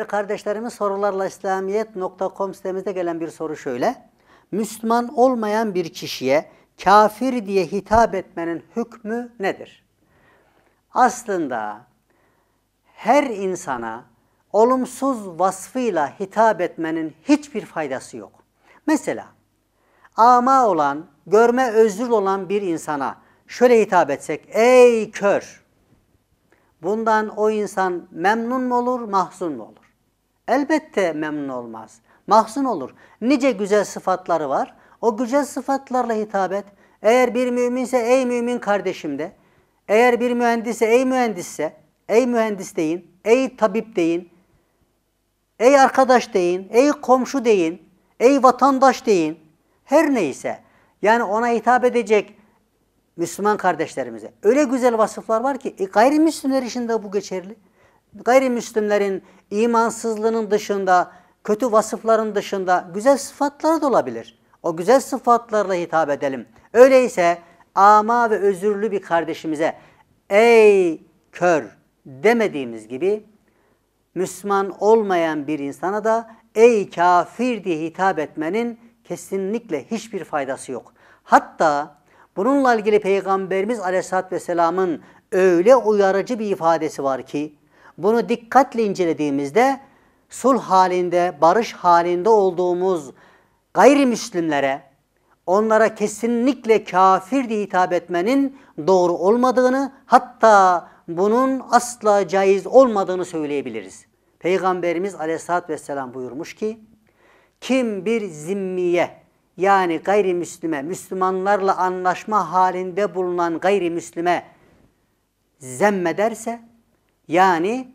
Değerli kardeşlerimiz sorularla İslamiyet.com sitemizde gelen bir soru şöyle. Müslüman olmayan bir kişiye kafir diye hitap etmenin hükmü nedir? Aslında her insana olumsuz vasfıyla hitap etmenin hiçbir faydası yok. Mesela ama olan, görme özürlü olan bir insana şöyle hitap etsek, ey kör! Bundan o insan memnun mu olur, mahzun mu olur? Elbette memnun olmaz. Mahzun olur. Nice güzel sıfatları var. O güzel sıfatlarla hitap et. Eğer bir müminse ey mümin kardeşim de. Eğer bir mühendisse, ey mühendisse. Ey mühendis deyin. Ey tabip deyin. Ey arkadaş deyin. Ey komşu deyin. Ey vatandaş deyin. Her neyse. Yani ona hitap edecek Müslüman kardeşlerimize. Öyle güzel vasıflar var ki e, gayrimüslimler için de bu geçerli gayrimüslimlerin imansızlığının dışında, kötü vasıfların dışında güzel sıfatları da olabilir. O güzel sıfatlarla hitap edelim. Öyleyse ama ve özürlü bir kardeşimize ey kör demediğimiz gibi Müslüman olmayan bir insana da ey kafir diye hitap etmenin kesinlikle hiçbir faydası yok. Hatta bununla ilgili Peygamberimiz Aleyhisselatü Vesselam'ın öyle uyarıcı bir ifadesi var ki bunu dikkatle incelediğimizde sulh halinde, barış halinde olduğumuz gayrimüslimlere, onlara kesinlikle kafir diye hitap etmenin doğru olmadığını, hatta bunun asla caiz olmadığını söyleyebiliriz. Peygamberimiz aleyhissalatü vesselam buyurmuş ki, kim bir zimmiye yani gayrimüslime, Müslümanlarla anlaşma halinde bulunan gayrimüslime zemmederse, yani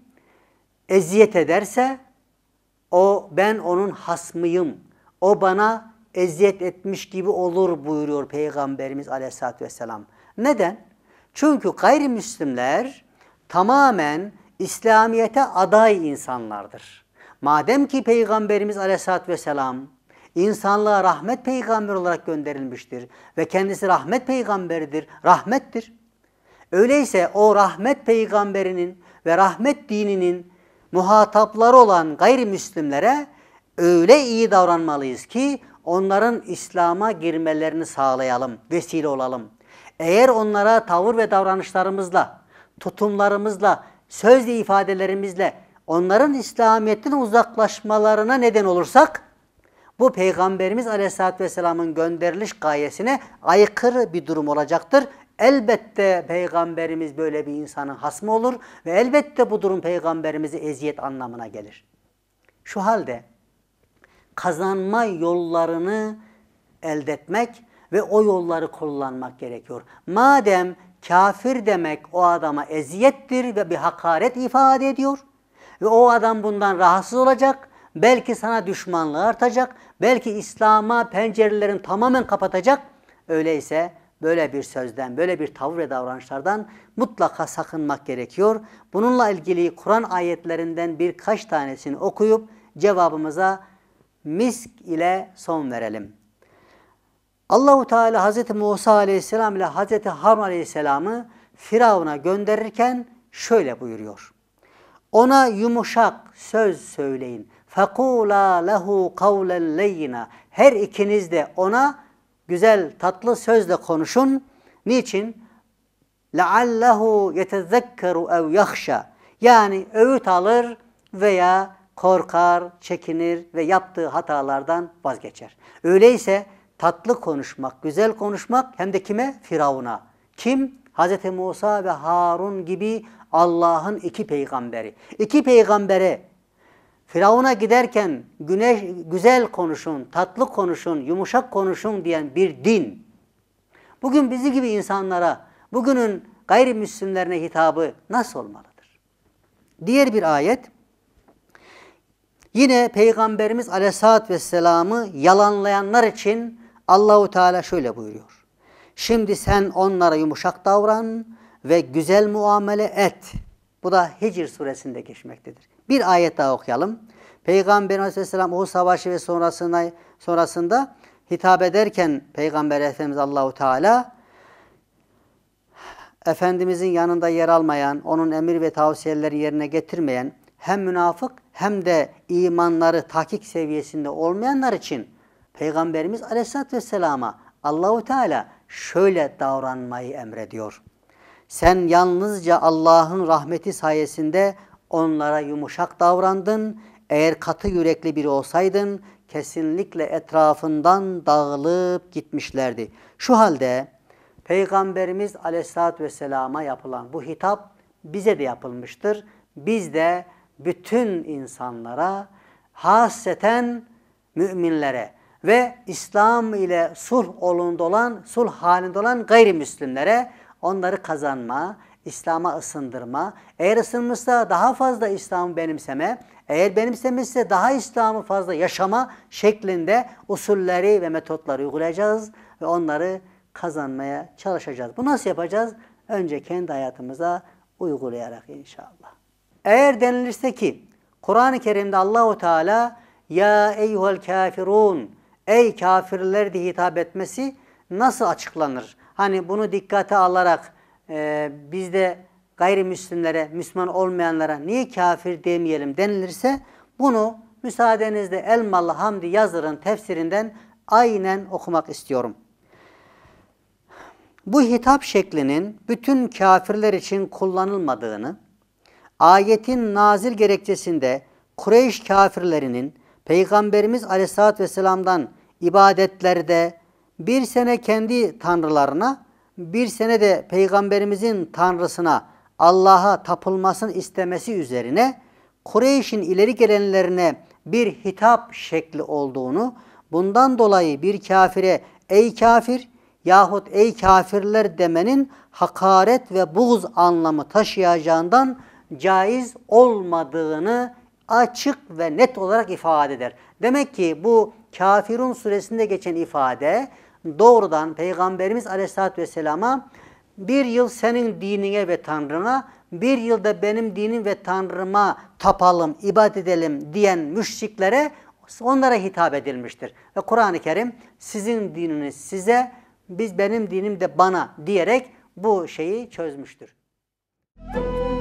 eziyet ederse o ben onun hasmıyım. O bana eziyet etmiş gibi olur buyuruyor Peygamberimiz Aleyhisselatü vesselam. Neden? Çünkü gayrimüslimler tamamen İslamiyet'e aday insanlardır. Madem ki Peygamberimiz Aleyhisselatü vesselam insanlığa rahmet peygamber olarak gönderilmiştir ve kendisi rahmet peygamberidir, rahmettir. Öyleyse o rahmet peygamberinin ve rahmet dininin muhatapları olan gayrimüslimlere öyle iyi davranmalıyız ki onların İslam'a girmelerini sağlayalım, vesile olalım. Eğer onlara tavır ve davranışlarımızla, tutumlarımızla, sözle ifadelerimizle onların İslamiyet'ten uzaklaşmalarına neden olursak, bu Peygamberimiz Aleyhisselatü Vesselam'ın gönderiliş gayesine aykırı bir durum olacaktır. Elbette peygamberimiz böyle bir insanın hasmı olur ve elbette bu durum peygamberimizi eziyet anlamına gelir. Şu halde kazanma yollarını elde etmek ve o yolları kullanmak gerekiyor. Madem kafir demek o adama eziyettir ve bir hakaret ifade ediyor ve o adam bundan rahatsız olacak, belki sana düşmanlığı artacak, belki İslam'a pencerelerin tamamen kapatacak. Öyleyse böyle bir sözden, böyle bir tavır ve davranışlardan mutlaka sakınmak gerekiyor. Bununla ilgili Kur'an ayetlerinden birkaç tanesini okuyup cevabımıza misk ile son verelim. Allahu Teala Hazreti Musa Aleyhisselam ile Hazreti Harun Aleyhisselam'ı Firavun'a gönderirken şöyle buyuruyor. Ona yumuşak söz söyleyin. Fakula lehu kavlen leyyina. Her ikiniz de ona güzel tatlı sözle konuşun. Niçin? لَعَلَّهُ يَتَذَكَّرُ اَوْ يَخْشَى Yani öğüt alır veya korkar, çekinir ve yaptığı hatalardan vazgeçer. Öyleyse tatlı konuşmak, güzel konuşmak hem de kime? Firavun'a. Kim? Hz. Musa ve Harun gibi Allah'ın iki peygamberi. İki peygambere Firavun'a giderken güneş, güzel konuşun, tatlı konuşun, yumuşak konuşun diyen bir din. Bugün bizi gibi insanlara, bugünün gayrimüslimlerine hitabı nasıl olmalıdır? Diğer bir ayet, yine Peygamberimiz Aleyhisselatü Vesselam'ı yalanlayanlar için Allahu Teala şöyle buyuruyor. Şimdi sen onlara yumuşak davran ve güzel muamele et. Bu da Hicr suresinde geçmektedir. Bir ayet daha okuyalım. Peygamber Aleyhisselam Uhud Savaşı ve sonrasına, sonrasında hitap ederken Peygamber Efendimiz Allahu Teala Efendimizin yanında yer almayan, onun emir ve tavsiyeleri yerine getirmeyen, hem münafık hem de imanları tahkik seviyesinde olmayanlar için Peygamberimiz Aleyhisselatü Vesselam'a Allahu Teala şöyle davranmayı emrediyor. Sen yalnızca Allah'ın rahmeti sayesinde Onlara yumuşak davrandın. Eğer katı yürekli biri olsaydın kesinlikle etrafından dağılıp gitmişlerdi. Şu halde Peygamberimiz aleyhissalatü vesselama yapılan bu hitap bize de yapılmıştır. Biz de bütün insanlara hasseten müminlere ve İslam ile sulh olunda olan, sulh halinde olan gayrimüslimlere onları kazanma, İslam'a ısındırma, eğer ısınmışsa daha fazla İslam'ı benimseme, eğer benimsemişse daha İslam'ı fazla yaşama şeklinde usulleri ve metotları uygulayacağız ve onları kazanmaya çalışacağız. Bu nasıl yapacağız? Önce kendi hayatımıza uygulayarak inşallah. Eğer denilirse ki Kur'an-ı Kerim'de Allahu Teala ya eyhel kafirun ey kafirler diye hitap etmesi nasıl açıklanır? Hani bunu dikkate alarak e, biz de gayrimüslimlere, Müslüman olmayanlara niye kafir demeyelim denilirse bunu müsaadenizle Elmalı Hamdi Yazır'ın tefsirinden aynen okumak istiyorum. Bu hitap şeklinin bütün kafirler için kullanılmadığını, ayetin nazil gerekçesinde Kureyş kafirlerinin Peygamberimiz Aleyhisselatü Vesselam'dan ibadetlerde bir sene kendi tanrılarına, bir senede Peygamberimizin Tanrısına Allah'a tapılmasını istemesi üzerine Kureyş'in ileri gelenlerine bir hitap şekli olduğunu, bundan dolayı bir kafire ey kafir yahut ey kafirler demenin hakaret ve buğz anlamı taşıyacağından caiz olmadığını açık ve net olarak ifade eder. Demek ki bu Kafirun suresinde geçen ifade doğrudan Peygamberimiz Aleyhisselatü Vesselam'a bir yıl senin dinine ve Tanrına, bir yılda benim dinim ve Tanrıma tapalım, ibadet edelim diyen müşriklere onlara hitap edilmiştir. Ve Kur'an-ı Kerim sizin dininiz size, biz benim dinim de bana diyerek bu şeyi çözmüştür. Müzik